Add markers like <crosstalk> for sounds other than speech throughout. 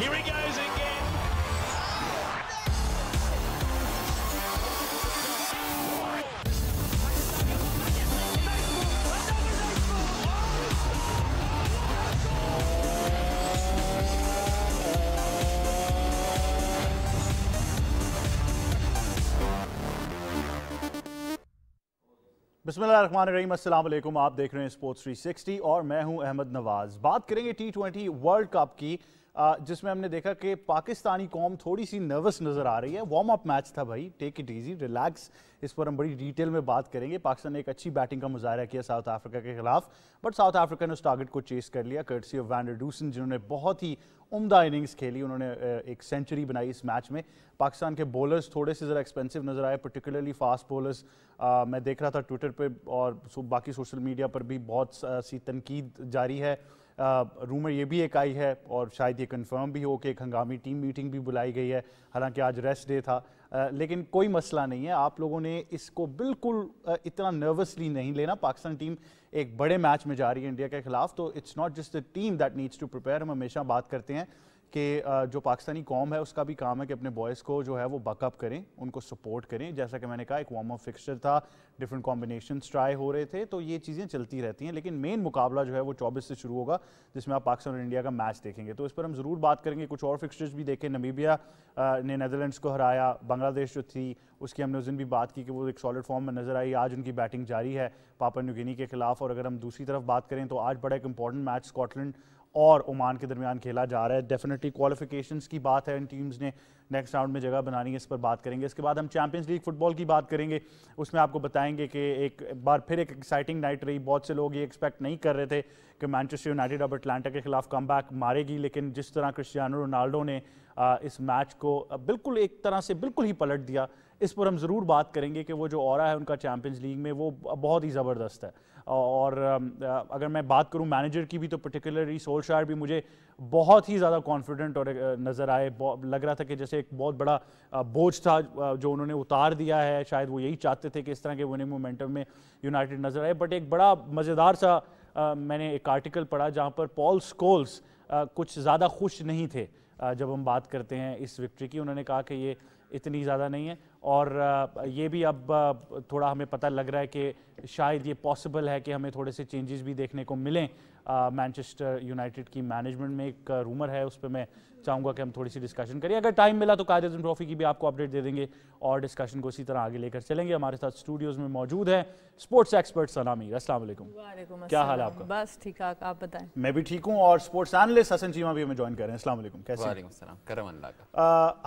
Here he goes again. बसमीम आप देख रहे हैं स्पोर्ट्स 360 और मैं हूं अहमद नवाज बात करेंगे टी ट्वेंटी वर्ल्ड कप की जिसमें हमने देखा कि पाकिस्तानी कौम थोड़ी सी नर्वस नज़र आ रही है वार्म अप मैच था भाई टेक इट ईजी रिलैक्स इस पर हम बड़ी डिटेल में बात करेंगे पाकिस्तान ने एक अच्छी बैटिंग का मुजाहरा किया साउथ अफ्रीका के खिलाफ बट साउथ अफ्रीका ने उस टारगेट को चेस कर लिया कर्टसी ऑफ वैंडर डूसन जिन्होंने बहुत ही उमदा इनिंग्स खेली उन्होंने एक सेंचुरी बनाई इस मैच में पाकिस्तान के बॉलर्स थोड़े से ज़रा एक्सपेंसिव नज़र आए पर्टिकुलरली फास्ट बॉलर्स मैं देख रहा था ट्विटर पर और बाकी सोशल मीडिया पर भी बहुत सी तनकीद जारी है रूमर ये भी एक आई है और शायद ये कंफर्म भी हो कि एक हंगामी टीम मीटिंग भी बुलाई गई है हालांकि आज रेस्ट डे था आ, लेकिन कोई मसला नहीं है आप लोगों ने इसको बिल्कुल इतना नर्वसली नहीं लेना पाकिस्तान टीम एक बड़े मैच में जा रही है इंडिया के खिलाफ तो it's not just the team that needs to prepare हम हमेशा बात करते हैं कि जो पाकिस्तानी कौम है उसका भी काम है कि अपने बॉयज़ को जो है वो बकअप करें उनको सपोर्ट करें जैसा कि मैंने कहा एक वार्म अप फिक्सचर था डिफरेंट कॉम्बिनेशन ट्राई हो रहे थे तो ये चीज़ें चलती रहती हैं लेकिन मेन मुकाबला जो है वो चौबीस से शुरू होगा जिसमें आप पाकिस्तान और इंडिया का मैच देखेंगे तो इस पर हम ज़रूर बात करेंगे कुछ और फिक्सचर्स भी देखें नबीबिया ने नदरलैंड को हराया बांग्लादेश जो थी उसकी हमने उस दिन भी बात की कि वो एक सॉलिड फॉर्म में नज़र आई आज उनकी बैटिंग जारी है पापा न्यूगिनी के खिलाफ और अगर हम दूसरी तरफ बात करें तो आज बड़ा एक इंपॉर्टेंट मैच स्कॉटलैंड और ओमान के दरमियान खेला जा रहा है डेफिनेटली क्वालिफिकेशंस की बात है इन टीम्स ने नेक्स्ट राउंड में जगह बनानी है इस पर बात करेंगे इसके बाद हम चैंपियंस लीग फुटबॉल की बात करेंगे उसमें आपको बताएंगे कि एक बार फिर एक एक्साइटिंग नाइट रही बहुत से लोग ये एक्सपेक्ट नहीं कर रहे थे कि मैनचेस्टर यूनाइटेड अब अटलांटा के खिलाफ कम मारेगी लेकिन जिस तरह क्रिस्टियानो रोनाल्डो ने इस मैच को बिल्कुल एक तरह से बिल्कुल ही पलट दिया इस पर हम ज़रूर बात करेंगे कि वो जो और है उनका चैम्पियंस लीग में वो बहुत ही ज़बरदस्त है और um, uh, अगर मैं बात करूं मैनेजर की भी तो पर्टिकुलरली सोलशायर भी मुझे बहुत ही ज़्यादा कॉन्फिडेंट और uh, नज़र आए लग रहा था कि जैसे एक बहुत बड़ा uh, बोझ था जो उन्होंने उतार दिया है शायद वो यही चाहते थे कि इस तरह के विनिंग मोमेंटम में यूनाइटेड नज़र आए बट एक बड़ा मज़ेदार सा मैंने एक आर्टिकल पढ़ा जहाँ पर पॉल स्कोल्स कुछ ज़्यादा खुश नहीं थे जब हम बात करते हैं इस विक्ट्री की उन्होंने कहा कि ये इतनी ज़्यादा नहीं है और ये भी अब थोड़ा हमें पता लग रहा है कि शायद ये पॉसिबल है कि हमें थोड़े से चेंजेस भी देखने को मिलें मैनचेस्टर यूनाइटेड की मैनेजमेंट में एक रूमर है उस पर मैं चाहूंगा कि हम थोड़ी सी डिस्कशन करें अगर टाइम मिला तो कायद अजम ट्रॉफी की भी आपको अपडेट दे देंगे और डिस्कशन को इसी तरह आगे लेकर चलेंगे हमारे साथ स्टूडियोज में मौजूद है स्पोर्ट्स एक्सपर्ट सलामी असला क्या हाल है आपका बस ठीक ठाक आप बताएं मैं भी ठीक हूँ और स्पोर्ट्स एनलिस्ट हसन चीमा भी हमें ज्वाइन कर रहे हैं असलम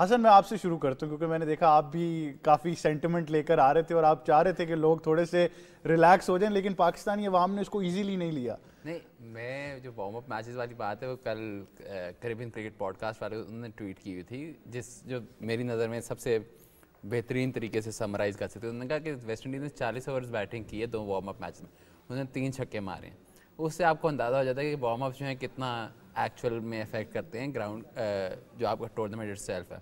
हसन मैं आपसे शुरू करता हूँ क्योंकि मैंने देखा आप भी काफ़ी सेंटिमेंट लेकर आ रहे थे और आप चाह रहे थे कि लोग थोड़े से रिलैक्स हो जाए लेकिन पाकिस्तानी अवाम ने उसको ईजिली नहीं लिया नहीं मैं जो वार्म अप मैचेस वाली बात है वो कल करेबियन क्रिकेट पॉडकास्ट पॉडकास्ट वाले उन्होंने ट्वीट की हुई थी जिस जो मेरी नज़र में सबसे बेहतरीन तरीके से समराइज़ कर सकते उन्होंने कहा कि वेस्ट इंडीज़ ने चालीस ओवर्स बैटिंग की है दो वार्म अप मैच में उन्होंने तीन छक्के मारे हैं उससे आपको अंदाज़ा हो जाता है कि वार्म अप जो है कितना एक्चुअल में इफेक्ट करते हैं ग्राउंड जो आपका टूर्नामेंट इट सेल्फ है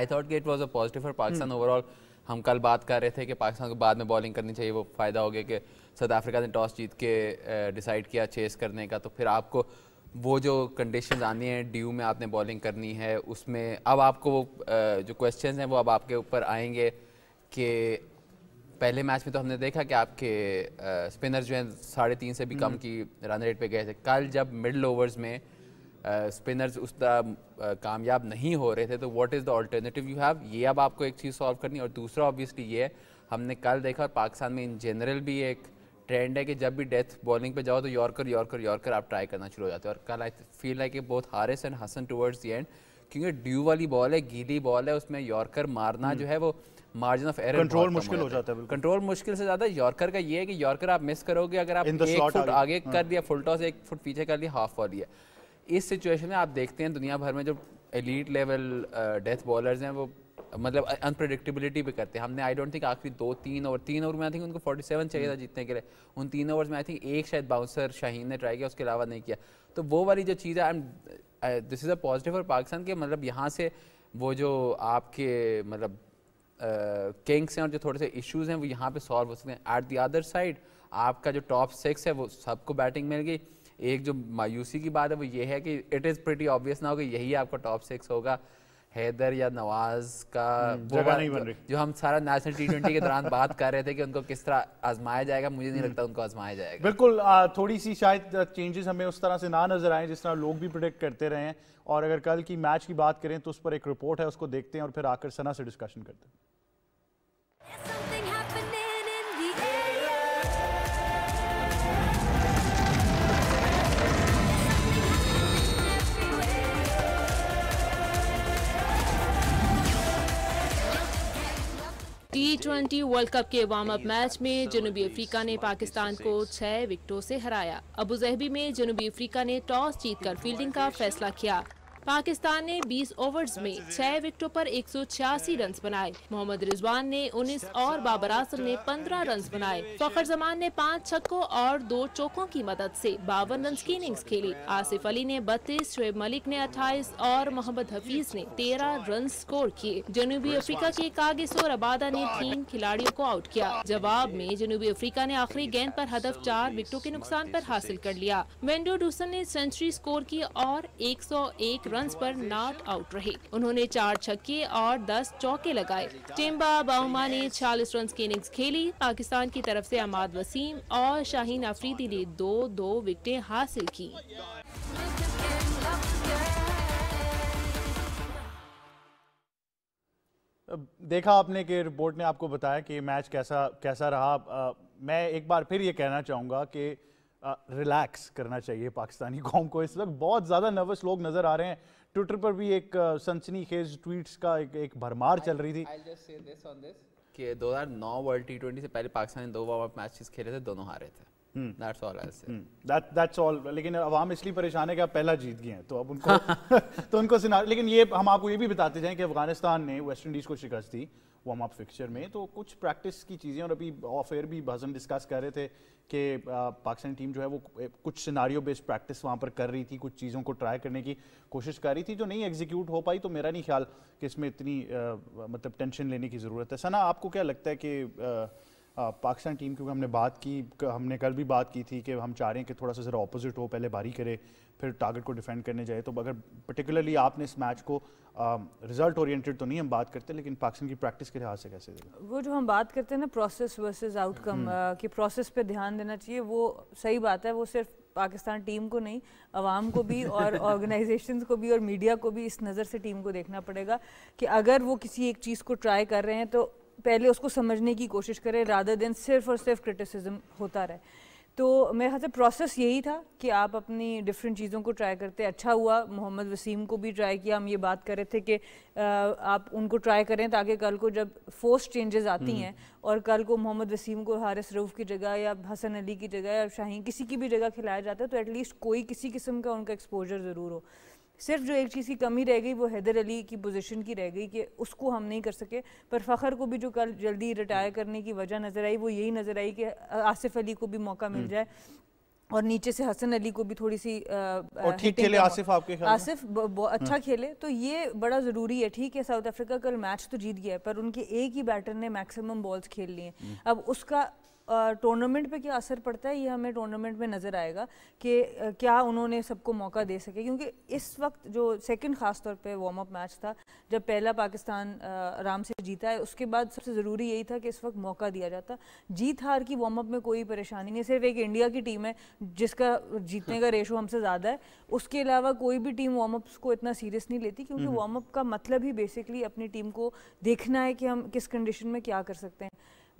आई थॉट कि it was a positive for Pakistan overall हम कल बात कर रहे थे कि पाकिस्तान को बाद में बॉलिंग करनी चाहिए वो फ़ायदा हो गया कि साउथ अफ्रीका ने टॉस जीत के डिसाइड किया चेस करने का तो फिर आपको वो जो कंडीशंस आनी है ड्यू में आपने बॉलिंग करनी है उसमें अब आपको वो जो क्वेश्चन हैं वो अब आपके ऊपर आएंगे कि पहले मैच में तो हमने देखा कि आपके स्पिनर जो हैं साढ़े तीन से भी कम हम्म। की रन रेट पे गए थे कल जब मिडल ओवर्स में स्पिनर्स उस तरह कामयाब नहीं हो रहे थे तो what is the alternative you have ये अब आपको एक चीज़ सॉल्व करनी और दूसरा ऑब्वियसली ये हमने कल देखा और पाकिस्तान में इन जनरल भी एक ट्रेंड है कि जब भी डेथ बॉलिंग पे जाओ तो यॉर्कर यॉर्कर यॉर्कर आप ट्राई करना शुरू हो जाते हो और कल आई फील लाइक बहुत Haris and Hasan towards the end क्योंकि ड्यू वाली बॉल है गीली बॉल है उसमें यॉर्कर मारना हम्म। जो है वो मार्जिन ऑफ एरर कंट्रोल मुश्किल हो जाता है कंट्रोल मुश्किल से ज्यादा यॉर्कर का ये है कि यॉर्कर आप मिस करोगे अगर आप एक फुट आगे कर हाँ। दिया फुल टॉस एक फुट पीछे कर लिया हाफ वाली है इस सिचुएशन में आप देखते हैं दुनिया भर में जो एलीट लेवल डेथ बॉलर्स हैं वो मतलब अनप्रडिक्टेबिलिटी भी करते हैं हमने आई डोंट थिंक आखिरी दो तीन ओवर तीन ओवर में आई थिंक उनको 47 चाहिए था हम्म। जीतने के लिए उन तीन ओवर्स में आई थिंक एक शायद बाउंसर शाहीन ने ट्राई किया उसके अलावा नहीं किया तो वो वाली जो चीज़ है this is a positive for Pakistan के मतलब यहाँ से वो जो आपके मतलब किंग्स हैं और जो थोड़े से इशूज हैं वो यहाँ पे सॉल्व हो सकते हैं एट दी अदर साइड आपका जो टॉप सिक्स है वो सबको बैटिंग मिल गई एक जो मायूसी की बात है वो ये है कि इट इज़ प्रिटी ऑब्वियस ना होगा यही आपका टॉप सिक्स होगा हैदर या नवाज का हम्म, वो नहीं बन रही जो हम सारा नेशनल टी ट्वेंटी के दौरान बात कर रहे थे कि उनको किस तरह आजमाया जाएगा मुझे नहीं हम्म। लगता उनको आजमाया जाएगा बिल्कुल थोड़ी सी शायद चेंजेस हमें उस तरह से ना नजर आए जिस तरह लोग भी प्रोडिक्ट करते रहे हैं और अगर कल की मैच की बात करें तो उस पर एक रिपोर्ट है उसको देखते हैं और फिर आकर सना से डिस्कशन करते हैं टी ट्वेंटी वर्ल्ड कप के वार्म अप मैच में जनूबी अफ्रीका ने पाकिस्तान को छह विकेटों से हराया अबू जहबी में जनूबी अफ्रीका ने टॉस जीतकर फील्डिंग का फैसला किया पाकिस्तान ने 20 ओवर्स में 6 विकेटों पर एक रन बनाए मोहम्मद रिजवान ने 19 और बाबर आजम ने 15 रन बनाए फखर जमान ने पाँच छक्कों और दो चौकों की मदद से बावन रन की इनिंग्स खेली आसिफ अली ने बत्तीस शुएब मलिक ने अट्ठाईस और मोहम्मद हफीज ने तेरह रन स्कोर किए जनूबी अफ्रीका के कागिस और अबादा ने तीन खिलाड़ियों को आउट किया जवाब में जनूबी अफ्रीका ने आखिरी गेंद पर हदफ चार विकेटों के नुकसान पर हासिल कर लिया वेंडो डूसन ने सेंचुरी स्कोर की और 101 एक रन पर नॉट आउट रहे उन्होंने चार छक्के और दस चौके लगाए टिम्बा बाउमा ने छियालीस रन की इनिंग्स खेली पाकिस्तान की तरफ ऐसी अमाद वसीम और शाहीन अफरीदी ने दो दो विकेटे हासिल की देखा आपने कि रिपोर्ट ने आपको बताया कि मैच कैसा कैसा रहा आ, मैं एक बार फिर ये कहना चाहूँगा कि रिलैक्स करना चाहिए पाकिस्तानी कौम को इस वक्त बहुत ज़्यादा नर्वस लोग नज़र आ रहे हैं ट्विटर पर भी एक सनसनी खेज ट्वीट्स का एक, एक भरमार चल रही थी कि 2009 वर्ल्ड टी ट्वेंटी से पहले पाकिस्तान ने दो वार्म मैचेस खेले थे दोनों हारे थे that's all I say that that's all लेकिन इसलिए परेशान है कि आप पहला जीत गए हैं तो अब उनको <laughs> <laughs> तो उनको लेकिन ये हम आपको ये भी बताते जाएं कि अफगानिस्तान ने वेस्ट इंडीज़ को शिकस्त दी वो हम आप फिक्चर में तो कुछ प्रैक्टिस की चीज़ें और अभी ऑफ एयर भी भाजन डिस्कस कर रहे थे कि पाकिस्तानी टीम जो है वो कुछ सिनारियो बेस्ड प्रैक्टिस वहाँ पर कर रही थी कुछ चीज़ों को ट्राई करने की कोशिश कर रही थी जो नहीं एग्जीक्यूट हो पाई तो मेरा नहीं ख्याल कि इसमें इतनी आ, मतलब टेंशन लेने की ज़रूरत है सना आपको क्या लगता है कि पाकिस्तान टीम क्योंकि हमने बात की हमने कल भी बात की थी कि हम चाह रहे हैं कि थोड़ा सा ज़रा अपोजिट हो पहले बारी करे फिर टारगेट को डिफेंड करने जाए तो अगर पर्टिकुलरली आपने इस मैच को रिजल्ट ओरिएंटेड तो नहीं हम बात करते लेकिन पाकिस्तान की प्रैक्टिस के लिहाज से कैसे देखें वो जो हम बात करते हैं ना प्रोसेस वर्सेस आउटकम की प्रोसेस पे ध्यान देना चाहिए वो सही बात है वो सिर्फ पाकिस्तान टीम को नहीं आवाम को भी और ऑर्गेनाइजेशंस <laughs> को भी और मीडिया को भी इस नज़र से टीम को देखना पड़ेगा कि अगर वो किसी एक चीज़ को ट्राई कर रहे हैं तो पहले उसको समझने की कोशिश करें रादर देन सिर्फ और सिर्फ क्रिटिसिज्म होता रहे तो मेरे ख्याल से प्रोसेस यही था कि आप अपनी डिफरेंट चीज़ों को ट्राई करते अच्छा हुआ मोहम्मद वसीम को भी ट्राई किया हम ये बात कर रहे थे कि आप उनको ट्राई करें ताकि कल को जब फोर्स चेंजेस आती हम्म। हैं और कल को मोहम्मद वसीम को हारिस रऊफ़ की जगह या हसन अली की जगह या शाहीन किसी की भी जगह खिलाया जाता है तो एटलीस्ट कोई किसी किस्म का उनका एक्सपोजर ज़रूर हो सिर्फ जो एक चीज़ की कमी रह गई वो हैदर अली की पोजीशन की रह गई कि उसको हम नहीं कर सके पर फ़खर को भी जो कल जल्दी रिटायर करने की वजह नज़र आई वो यही नज़र आई कि आसिफ अली को भी मौका मिल हम्म। जाए और नीचे से हसन अली को भी थोड़ी सी आ, और ठीक खेले आसिफ आपके ख्याल आसिफ अच्छा हाँ। खेले तो ये बड़ा ज़रूरी है ठीक है साउथ अफ्रीका कल मैच तो जीत गया है पर उनके एक ही बैटर ने मैक्सिमम बॉल्स खेल लिए हम्म। अब उसका टूर्नामेंट पे क्या असर पड़ता है ये हमें टूर्नामेंट में नज़र आएगा कि क्या उन्होंने सबको मौका दे सके क्योंकि इस वक्त जो सेकंड ख़ास तौर पे वार्म अप मैच था जब पहला पाकिस्तान आराम से जीता है उसके बाद सबसे ज़रूरी यही था कि इस वक्त मौका दिया जाता जीत हार की वार्म अप में कोई परेशानी नहीं सिर्फ एक इंडिया की टीम है जिसका जीतने का रेशो हमसे ज़्यादा है उसके अलावा कोई भी टीम वार्म अप्स को इतना सीरियस नहीं लेती क्योंकि वार्म हम्म। अप का मतलब ही बेसिकली अपनी टीम को देखना है कि हम किस कंडीशन में क्या कर सकते हैं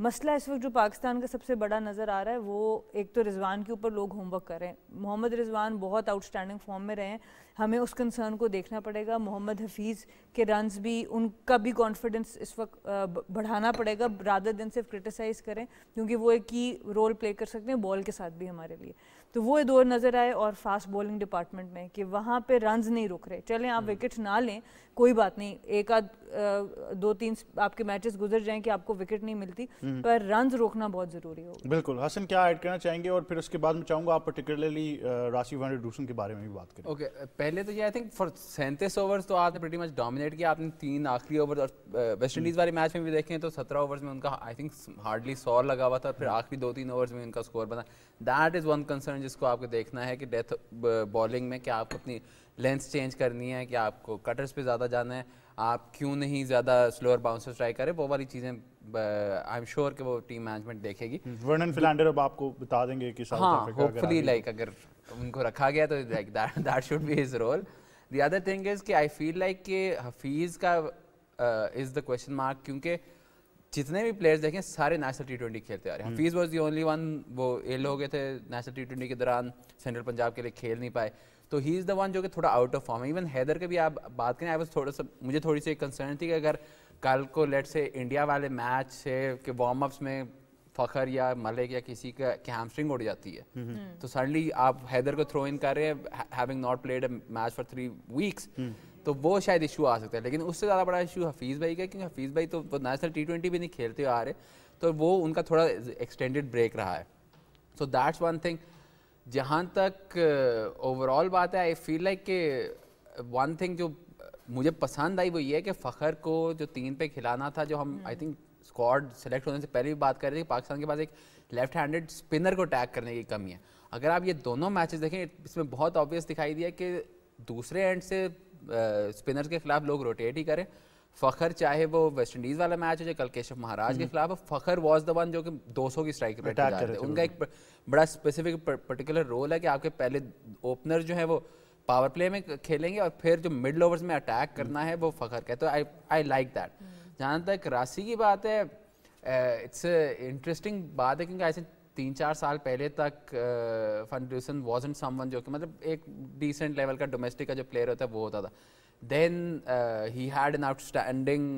मसला इस वक्त जो पाकिस्तान का सबसे बड़ा नज़र आ रहा है वो एक तो रिजवान के ऊपर लोग होमवर्क कर रहे हैं मोहम्मद रिजवान बहुत आउटस्टैंडिंग फॉर्म में रहे हैं हमें उस कंसर्न को देखना पड़ेगा मोहम्मद हफीज़ के रन्स भी उनका भी कॉन्फिडेंस इस वक्त बढ़ाना पड़ेगा रादर दिन सिर्फ क्रिटिसाइज़ करें क्योंकि वो एक की रोल प्ले कर सकते हैं बॉल के साथ भी हमारे लिए तो वो दौर नज़र आए और फास्ट बॉलिंग डिपार्टमेंट में कि वहाँ पे रन्स नहीं रुक रहे चलें आप विकेट हम्म। ना लें कोई बात नहीं एक आध दो तीन आपके मैचेस गुजर जाएं कि आपको विकेट नहीं मिलती हम्म। पर रन्स रोकना बहुत ज़रूरी होगा बिल्कुल हसन क्या ऐड करना चाहेंगे और फिर उसके बाद मैं चाहूँगा आप पर्टिकुलरली राशि वन के बारे में भी बात करें ओके पहले तो ये आई थिंक फॉर सैंतीस ओवर तो आपने प्रति मच डोमिनेट किया आपने तीन आखिरी ओवर और वेस्ट इंडीज़ वाले मैच में भी देखें तो सत्रह ओवर में उनका आई थिंक हार्डली सौ लगा हुआ था फिर हम्म। आखिरी दो तीन ओवर्स में उनका स्कोर बना that is one concern concern जिसको आपको देखना है कि डेथ बॉलिंग में क्या आपको अपनी लेंथ चेंज करनी है क्या आपको कटर्स पे ज़्यादा जाना है आप क्यों नहीं ज़्यादा स्लोअर बाउंसर ट्राई करें वो वाली चीज़ें आई एम श्योर कि वो टीम मैनेजमेंट देखेगी वर्णन हम्म, फिलैंडर अब आपको बता देंगे कि हाँ होपफुली लाइक अगर उनको रखा गया तो like that should be his role the other thing is कि आई फील लाइक कि हफीज़ का इज़ द क्वेश्चन मार्क क्योंकि जितने भी प्लेयर्स देखें सारे नेशनल टी ट्वेंटी खेलते आ रहे हैं Hafeez was the only one वो एल हो गए थे नेशनल टी ट्वेंटी के दौरान सेंट्रल पंजाब के लिए खेल नहीं पाए तो ही इज़ द वन जो कि थोड़ा आउट ऑफ फॉर्म है इवन हैदर के भी आप बात करें आई वॉज थोड़ा सा मुझे थोड़ी सी कंसर्न थी कि अगर कल को लेट से इंडिया वाले मैच से के वार्म अप्स में फ़खर या मलिक या किसी का की हैमस्ट्रिंग उड़ जाती है हम्म। हम्म। तो सडनली आप हैदर को थ्रो इन कर रहे हैं having not played a match for three weeks तो वो शायद इशू आ सकता है लेकिन उससे ज़्यादा बड़ा इशू हफीज़ भाई का क्योंकि हफीज़ भाई तो नेशनल टी ट्वेंटी भी नहीं खेलते आ रहे तो वो उनका थोड़ा एक्सटेंडेड ब्रेक रहा है सो दैट्स वन थिंग जहाँ तक ओवरऑल uh, बात है आई फील लाइक कि वन थिंग जो मुझे पसंद आई वो ये है कि फ़खर को जो तीन पे खिलाना था जो हम आई थिंक स्क्वाड सेलेक्ट होने से पहले भी बात कर रहे थे पाकिस्तान के पास एक लेफ्ट हैंडेड स्पिनर को टैग करने की कमी है अगर आप ये दोनों मैचेस देखें इसमें बहुत ऑब्वियस दिखाई दिया कि दूसरे एंड से स्पिनर्स के खिलाफ लोग रोटेट ही करें फ़खर चाहे वो वेस्ट इंडीज़ वाला मैच हो चाहे कल केशव महाराज के हम्म। खिलाफ फ़खर वॉज द वन जो कि 200 की स्ट्राइक रेट है उनका एक बड़ा स्पेसिफिक पर्टिकुलर रोल है कि आपके पहले ओपनर जो है वो पावर प्ले में खेलेंगे और फिर जो मिडल ओवर्स में अटैक हम्म। करना है वो फ़खर का तो आई आई लाइक दैट जहाँ तक राशि की बात है इट्स इंटरेस्टिंग बात है क्योंकि आई थिंक तीन चार साल पहले तक फंड्यूसन वॉज समवन जो कि मतलब एक डिसेंट लेवल का डोमेस्टिक का जो प्लेयर होता है वो होता था then he had an outstanding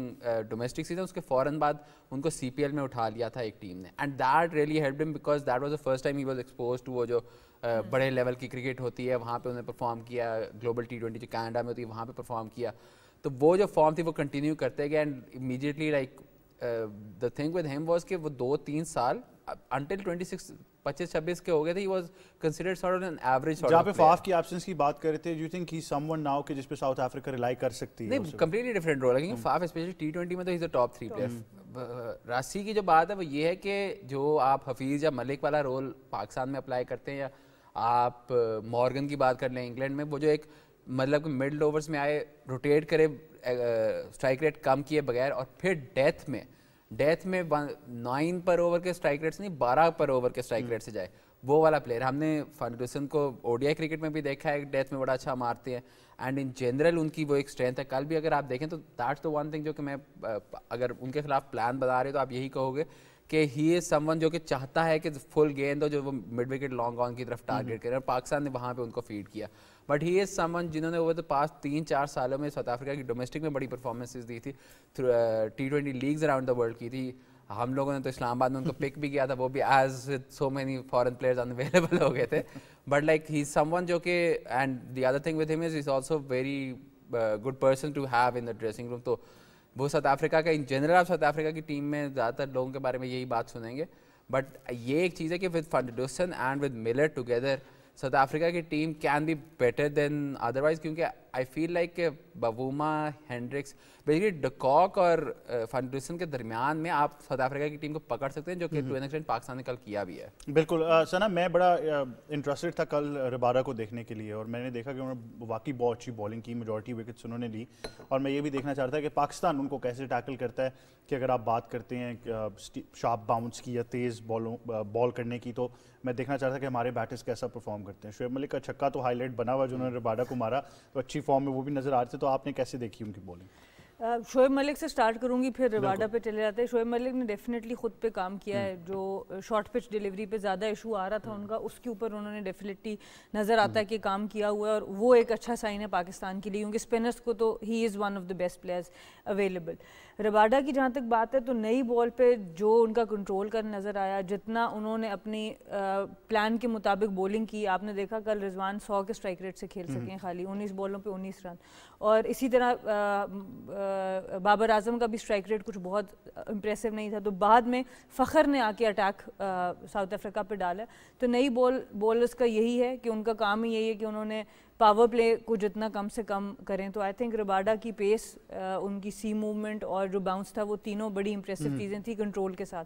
domestic season उसके फ़ौरन बाद उनको सी पी एल में उठा लिया था एक टीम ने and that really helped him because that was the first time he was exposed to वो जो Uh, बड़े लेवल की क्रिकेट होती है वहाँ पर उन्होंने परफॉर्म किया ग्लोबल टी ट्वेंटी जो कैनेडा में होती है वहाँ पर परफॉर्म किया तो वो जो फॉर्म थी वो कंटिन्यू करते गए and immediately like the thing with him was कि वो दो तीन साल until 26 25 26 के हो गए थे he was considered sort of an average sort जहां पे फाफ की एब्सेंस की बात कर रहे थे you think he someone now के जिस पे साउथ अफ्रीका रिलाई कर सकती है नहीं कंप्लीटली डिफरेंट रोल है फाफ स्पेशली टी20 में तो is the top three player Rassie की जो बात है वो ये है कि जो आप हफीज या मलिक वाला रोल पाकिस्तान में अप्लाई करते हैं या आप मॉर्गन की बात कर लें इंग्लैंड में वो जो एक मतलब मिडल ओवर्स में आए रोटेट करे स्ट्राइक रेट कम किए बगैर और फिर डेथ में डेथ में नाइन पर ओवर के स्ट्राइक रेट से नहीं बारह पर ओवर के स्ट्राइक रेट से जाए वो वाला प्लेयर हमने फर्गूसन को ओडीआई क्रिकेट में भी देखा है डेथ में बड़ा अच्छा मारते हैं एंड इन जनरल उनकी वो एक स्ट्रेंथ है कल भी अगर आप देखें तो दैट्स द वन थिंग जो कि मैं अगर उनके खिलाफ प्लान बना रहे तो आप यही कहोगे कि ही इज समवन जो कि चाहता है कि फुल गेंद हो जो वो मिड विकेट लॉन्ग ऑन की तरफ टारगेट हम्म। करें और पाकिस्तान ने वहाँ पर उनको फीड किया बट ही इज़ समन जिन्होंने ओवर द पास्ट तीन चार सालों में साउथ अफ्रीका की डोमेस्टिक में बड़ी परफॉर्मेंसेज दी थी T twenty leagues around the world की थी हम लोगों ने तो इस्लामाबाद में उनको पिक भी किया था वो भी as so many foreign players unavailable हो गए थे बट लाइक ही समवन जो कि and the other thing with him is is also very good person to have in the dressing room तो वो साउथ अफ्रीका का इन जनरल आप South Africa की टीम में ज़्यादातर लोगों के बारे में यही बात सुनेंगे बट ये एक चीज़ है कि विद फंडोसन and with Miller together South Africa की टीम can be better than otherwise क्योंकि I feel like Bavuma Hendricks basically de Kock और फन uh, के दरमियान में आप साउथ अफ्रीका की टीम को पकड़ सकते हैं जो कि टू हम्म। एक्सटेंट पाकिस्तान ने कल किया भी है बिल्कुल सना मैं बड़ा इंटरेस्टेड था कल रबारा को देखने के लिए और मैंने देखा कि उन्होंने वाकई बहुत अच्छी बॉलिंग की मेजोरिटी विकेट्स उन्होंने ली और मैं ये भी देखना चाहता था कि पाकिस्तान उनको कैसे टैकल करता है कि अगर आप बात करते हैं शार्प बाउंस की या तेज़ बॉलों बॉल करने की तो मैं देखना चाहता था कि हमारे बैटर्स कैसा परफॉर्म करते हैं शुएब मलिक का छक्का तो हाईलाइट बना हुआ जो उन्होंने रबाडा को मारा तो अच्छी फॉर्म में वो भी नजर आ रहे थे तो आपने कैसे देखी उनकी बॉलिंग शोएब मलिक से स्टार्ट करूंगी फिर रवाडा पे चले जाते हैं शोएब मलिक ने डेफिनेटली खुद पे काम किया है हम्म। जो शॉर्ट पिच डिलीवरी पे ज़्यादा इशू आ रहा था हम्म। उनका उसके ऊपर उन्होंने डेफिनेटली नज़र आता हम्म। है कि काम किया हुआ है और वो एक अच्छा साइन है पाकिस्तान के लिए क्योंकि स्पिनर्स को तो he is one of the best players available Rabada की जहाँ तक बात है तो नई बॉल पर जो उनका कंट्रोल कर नज़र आया जितना उन्होंने अपनी प्लान के मुताबिक बॉलिंग की आपने देखा कल रिजवान सौ के स्ट्राइक रेट से खेल सकें खाली उन्नीस बॉलों पर उन्नीस रन और इसी तरह बाबर आजम का भी स्ट्राइक रेट कुछ बहुत इंप्रेसिव नहीं था तो बाद में फ़खर ने आके अटैक साउथ अफ्रीका पर डाला तो नई बॉल बॉलर्स का यही है कि उनका काम ही यही है कि उन्होंने पावर प्ले को जितना कम से कम करें तो आई थिंक रबाडा की पेस uh, उनकी सी मूवमेंट और जो बाउंस था वो तीनों बड़ी इंप्रेसिव चीज़ें थी कंट्रोल के साथ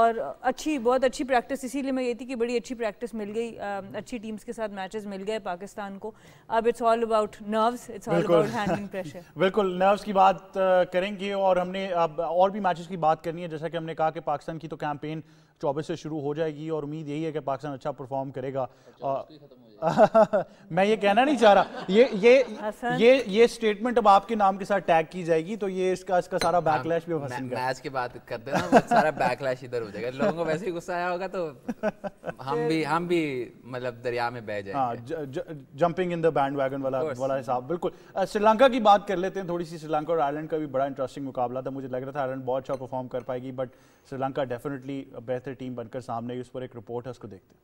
और अच्छी बहुत अच्छी प्रैक्टिस इसीलिए मैं ये थी कि बड़ी अच्छी प्रैक्टिस मिल गई um, अच्छी टीम्स के साथ मैचेस मिल गए पाकिस्तान को अब it's all about nerves it's all about handling pressure बिल्कुल नर्व्स <laughs> की बात uh, करेंगे और हमने अब और भी मैचेस की बात करनी है जैसा कि हमने कहा कि पाकिस्तान की तो कैंपेन चौबीस से शुरू हो जाएगी और उम्मीद यही है कि पाकिस्तान अच्छा परफॉर्म करेगा अच्छा, मैं ये कहना नहीं चाह रहा ये ये ये ये स्टेटमेंट अब आपके नाम के साथ टैग की जाएगी तो ये इसका इसका सारा बैकलैश हाँ, भी हसन का मैच की बात कर हैं सारा बैकलैश इधर हो जाएगा लोगों को वैसे ही गुस्सा आया होगा तो हम भी हम भी मतलब दरिया में बह जाएंगे हां jumping in the bandwagon वाला वाला हिसाब बिल्कुल श्रीलंका की बात कर लेते हैं थोड़ी सी श्रीलंका और आयरलैंड का भी बड़ा इंटरेस्टिंग मुकाबला था मुझे लग रहा था आयरलैंड बहुत अच्छा परफॉर्म कर पाएगी बट श्रीलंका डेफिनेटली बेहतर टीम बनकर सामने उस पर एक रिपोर्ट है उसको देखते हैं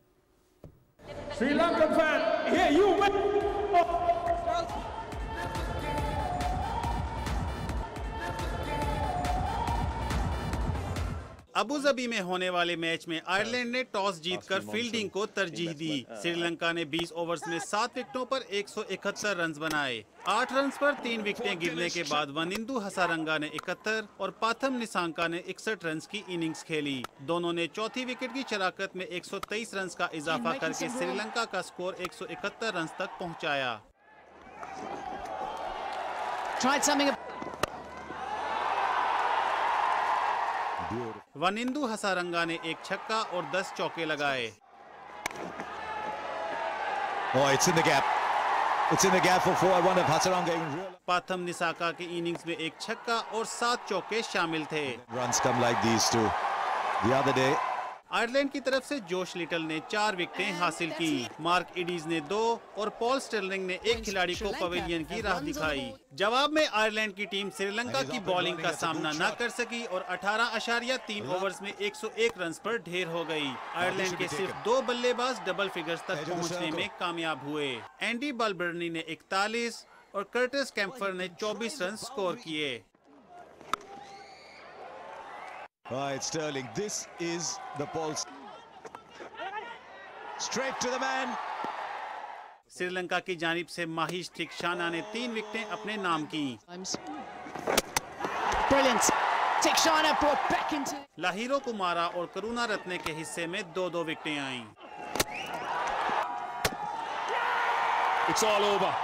Sri Lankan fan, here you went. Abu जबी में होने वाले मैच में आयरलैंड ने टॉस हाँ, जीतकर फील्डिंग को तरजीह दी हाँ। श्रीलंका ने 20 ओवर्स में सात विकेटों पर 171 रन बनाए आठ रन पर तीन विकेटें गिरने के बाद वनिंदु हसारंगा ने इकहत्तर और पाथम निशांका ने इकसठ रन की इनिंग्स खेली दोनों ने चौथी विकेट की शराकत में एक रन का इजाफा करके श्रीलंका का स्कोर एक रन तक पहुँचाया वनिंदु हसारंगा ने एक छक्का और दस चौके लगाए पाथम निसाका के इनिंग्स में एक छक्का और सात चौके शामिल थे Runs come like these two. The other day, Ireland की तरफ से जोश लिटल ने चार विकेटें हासिल की मार्क इडीज ने दो और पॉल स्टर्लिंग ने एक खिलाड़ी को पवेलियन की राह दिखाई जवाब में आयरलैंड की टीम श्रीलंका की बॉलिंग का सामना न कर सकी और अठारह अशारिया तीन ओवर में एक सौ एक रन पर ढेर हो गई। आयरलैंड के सिर्फ दो बल्लेबाज डबल फिगर्स तक पहुँचने में कामयाब हुए एंडी बलबर्नी ने इकतालीस और कर्टिस कैम्फर ने 24 रन स्कोर किए Right, Sterling, this is the pulse. Straight to the man. Sri Lanka की जानिब से माहिश थिक्शाना ने तीन विकेटें अपने नाम की into... लाहिरो को मारा और करुणा रत्ने के हिस्से में दो दो विकेटें आईं। It's all over.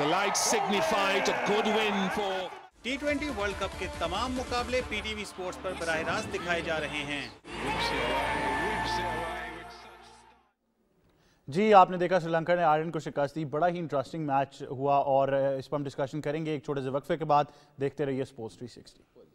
The light signified a good win for T twenty world cup के तमाम मुकाबले पीटीवी स्पोर्ट्स पर बरह रास्त दिखाए जा रहे हैं जी आपने देखा श्रीलंका ने आयरलैंड को शिकस्त दी बड़ा ही इंटरेस्टिंग मैच हुआ और इस पर हम डिस्कशन करेंगे एक छोटे से वक्फे के बाद देखते रहिए स्पोर्ट्स 360